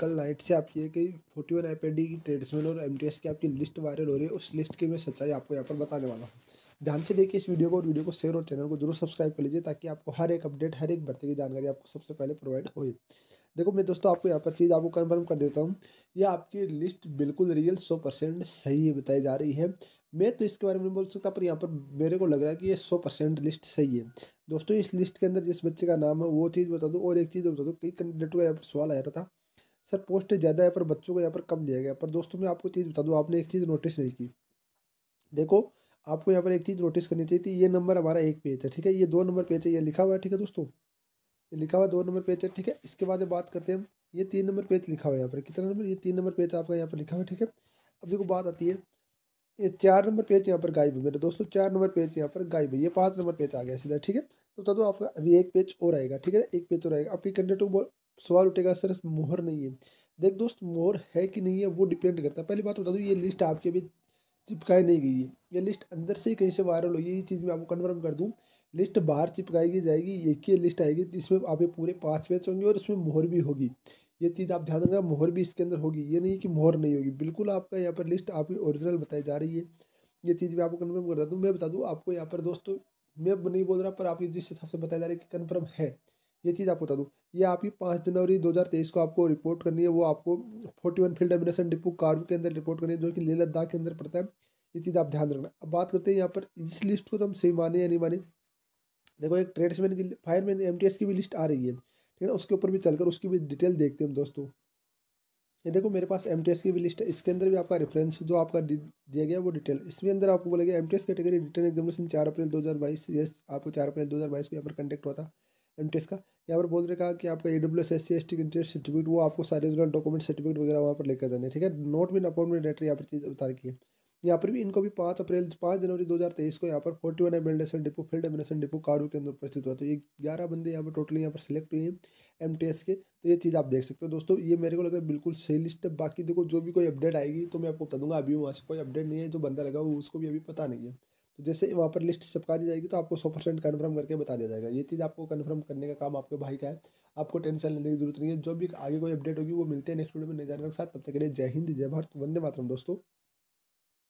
कल नाइट से आपकी है कि फोर्टी वन आई की ट्रेड्समैन और एम की आपकी लिस्ट वायरल हो रही है उस लिस्ट की मैं सच्चाई आपको यहाँ पर बताने वाला हूँ ध्यान से देखिए इस वीडियो को और वीडियो को शेयर और चैनल को जरूर सब्सक्राइब कर लीजिए ताकि आपको हर एक अपडेट हर एक भर्ती की जानकारी आपको सबसे पहले प्रोवाइड हो देखो मैं दोस्तों आपको यहाँ पर चीज़ आपको कन्फर्म कर देता हूँ ये आपकी लिस्ट बिल्कुल रियल सौ परसेंट सही बताई जा रही है मैं तो इसके बारे में बोल सकता पर यहाँ पर मेरे को लग रहा है कि ये सौ परसेंट लिस्ट सही है दोस्तों इस लिस्ट के अंदर जिस बच्चे का नाम है वो चीज़ बता दो और एक चीज़ बता दो कई कैंडिडेट का यहाँ पर सवाल आया था सर पोस्ट ज़्यादा है पर बच्चों को यहाँ पर कम लिया गया पर दोस्तों मैं आपको चीज़ बता दूँ आपने एक चीज़ नोटिस नहीं की देखो आपको यहाँ पर एक चीज़ नोटिस करनी चाहिए थी ये नंबर हमारा एक पेज है ठीक है ये दो नंबर पेज है ये लिखा हुआ है ठीक है दोस्तों ये लिखा हुआ दो नंबर पेज है ठीक है इसके बाद बात करते हैं हम ये तीन नंबर पेज लिखा हुआ है यहाँ पर कितना नंबर ये तीन नंबर पेज आपका यहाँ पर लिखा हुआ है ठीक है अब देखो बात आती है ये चार नंबर पेज यहाँ पर गायब है मेरे तो दोस्तों चार नंबर पेज यहाँ पर गायब है ये पाँच नंबर पेज आ गया सीधा ठीक है तो बता दो आपका अभी एक पेज और आएगा ठीक है एक पेज और आएगा आपकी कंटेंट सवाल उठेगा सर मोहर नहीं है देख दोस्त मोहर है कि नहीं है वो डिपेंड करता है पहली बात बता दूँ ये लिस्ट आपके अभी चिपकाई नहीं गई है ये लिस्ट अंदर से ही कहीं से वायरल हो ये चीज़ मैं आपको कन्फर्म कर दूँ लिस्ट बाहर चिपकाई की जाएगी एक ही लिस्ट आएगी जिसमें आपके पूरे पाँच पेज होंगे और उसमें मोहर भी होगी ये चीज़ आप ध्यान रखना मोहर भी इसके अंदर होगी ये नहीं कि मोहर नहीं होगी बिल्कुल आपका यहाँ पर लिस्ट आपकी ओरिजिनल बताई जा रही है ये चीज़ मैं आपको कन्फर्म करता दूँ मैं बता दूँ आपको यहाँ पर दोस्तों मैं नहीं बोल रहा पर आपकी जिस हिसाब से बताया जा रहा है कि कन्फर्म है ये चीज़ आपको बता दूँ ये आपकी पाँच जनवरी दो हज़ार तेईस को आपको रिपोर्ट करनी है वो आपको forty one field ammunition depot कार्व के अंदर रिपोर्ट करनी है जो कि लेह लद्दाख के अंदर पड़ता है ये चीज़ आप ध्यान रखना अब बात करते हैं यहाँ पर इस लिस्ट को तो हम सही माने या नहीं माने देखो एक ट्रेड्समैन की फायरमैन एम टी एस की भी लिस्ट आ रही है ठीक है उसके ऊपर भी चलकर उसकी भी डिटेल देखते हैं दोस्तों ये देखो मेरे पास एम टी एस की भी लिस्ट है इसके अंदर भी आपका रेफरेंस जो आपका दिया गया वो डिटेल इसमें अंदर आपको गया M T S category written examination चार अप्रैल दो हज़ार बाईस आपको चार अप्रैल दो हज़ार बाईस को यहाँ पर कंडक्ट हुआ था एम का यहाँ पर बोल रहे कहा कि आपका A W S S C S T interest certificate वो आपको सारे जो डॉक्यूमेंट सर्टिफिकेट वगैरह वहाँ पर लेकर जाने ठीक है नोट भी अपॉइंटमेंट लेटर यहाँ पर चीज़ उतार की है यहाँ पर भी इनको भी पाँच अप्रैल पाँच जनवरी दो हज़ार तेईस को यहाँ पर forty one ammunition depot field ammunition depot कारू के अंदर उपस्थित हुआ तो ये ग्यारह बंदे यहाँ पर टोटली यहाँ पर सिलेक्ट हुए हैं एम टी एस के तो ये चीज़ आप देख सकते हो दोस्तों ये मेरे को लग रहा है बिल्कुल सही लिस्ट है बाकी देखो जो भी कोई अपडेट आएगी तो मैं आपको बता दूंगा अभी वहाँ से कोई अपडेट नहीं है जो बंदा लगा वो उसको भी अभी पता नहीं है तो जैसे वहाँ पर लिस्ट चपका दी जाएगी तो आपको सौ परसेंट कन्फर्म करके बता दिया जाएगा ये चीज़ आपको कन्फर्म करने का काम आपके भाई का है आपको टेंशन लेने की जरूरत नहीं है जो भी आगे कोई अपडेट होगी वो मिलते हैं नेक्स्ट वीडियो में नई जानकारी के साथ तब तक के लिए जय हिंद जय भारत वंदे मातरम दोस्तों